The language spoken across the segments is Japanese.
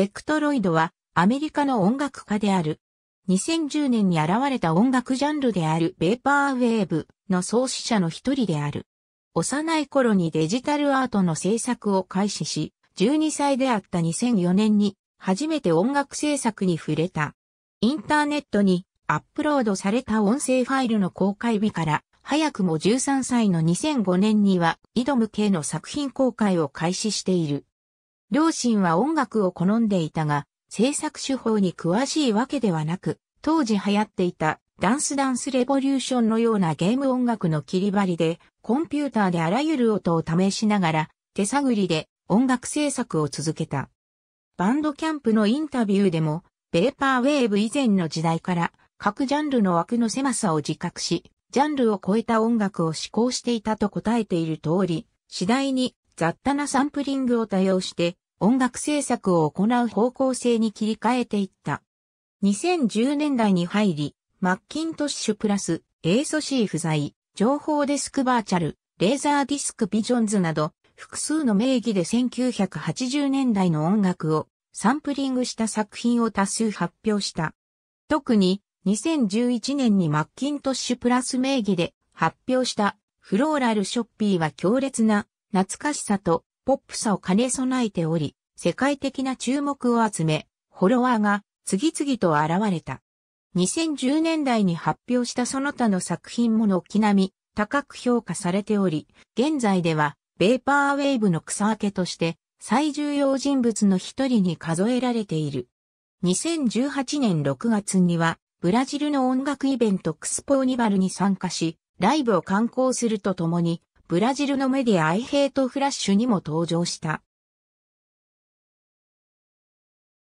ベクトロイドはアメリカの音楽家である。2010年に現れた音楽ジャンルであるベーパーウェーブの創始者の一人である。幼い頃にデジタルアートの制作を開始し、12歳であった2004年に初めて音楽制作に触れた。インターネットにアップロードされた音声ファイルの公開日から早くも13歳の2005年には、井戸向けの作品公開を開始している。両親は音楽を好んでいたが、制作手法に詳しいわけではなく、当時流行っていたダンスダンスレボリューションのようなゲーム音楽の切り張りで、コンピューターであらゆる音を試しながら、手探りで音楽制作を続けた。バンドキャンプのインタビューでも、ベーパーウェーブ以前の時代から、各ジャンルの枠の狭さを自覚し、ジャンルを超えた音楽を試行していたと答えている通り、次第に雑多なサンプリングを多用して音楽制作を行う方向性に切り替えていった。2010年代に入り、マッキントッシュプラス、エーソシー不在、情報デスクバーチャル、レーザーディスクビジョンズなど、複数の名義で1980年代の音楽をサンプリングした作品を多数発表した。特に2011年にマッキントッシュプラス名義で発表したフローラルショッピーは強烈な懐かしさとポップさを兼ね備えており、世界的な注目を集め、フォロワーが次々と現れた。2010年代に発表したその他の作品も軒並み高く評価されており、現在ではベーパーウェーブの草分けとして最重要人物の一人に数えられている。2018年6月にはブラジルの音楽イベントクスポーニバルに参加し、ライブを観光するとともにブラジルのメディアアイヘイトフラッシュにも登場した。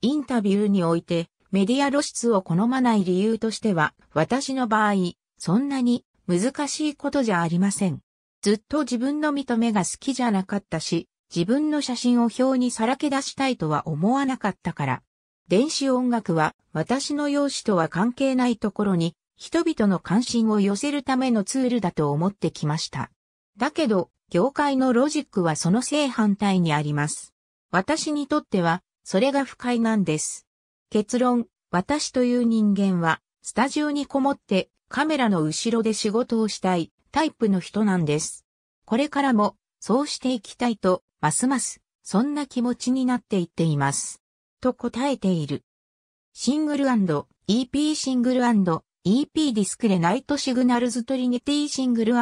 インタビューにおいて、メディア露出を好まない理由としては、私の場合、そんなに難しいことじゃありません。ずっと自分の認めが好きじゃなかったし、自分の写真を表にさらけ出したいとは思わなかったから。電子音楽は私の容姿とは関係ないところに人々の関心を寄せるためのツールだと思ってきました。だけど、業界のロジックはその正反対にあります。私にとっては、それが不快なんです。結論、私という人間は、スタジオにこもってカメラの後ろで仕事をしたいタイプの人なんです。これからも、そうしていきたいと、ますます、そんな気持ちになっていっています。と答えている。シングル &EP シングル &EP ディスクレナイトシグナルズトリニティシングル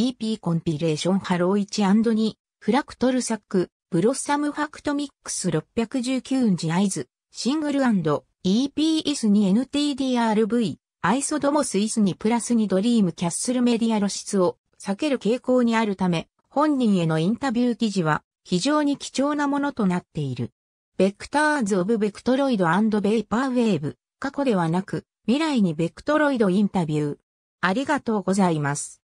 EP コンピレーションハロー 1&2 フラクトルサックブロッサムファクトミックス619インジアイズシングル &EP イスに NTDRV アイソドモスイスにプラスにドリームキャッスルメディア露出を避ける傾向にあるため本人へのインタビュー記事は非常に貴重なものとなっている。ベクターズ・オブ・ベクトロイド・アンド・ベイパーウェーブ過去ではなく未来にベクトロイドインタビュー。ありがとうございます。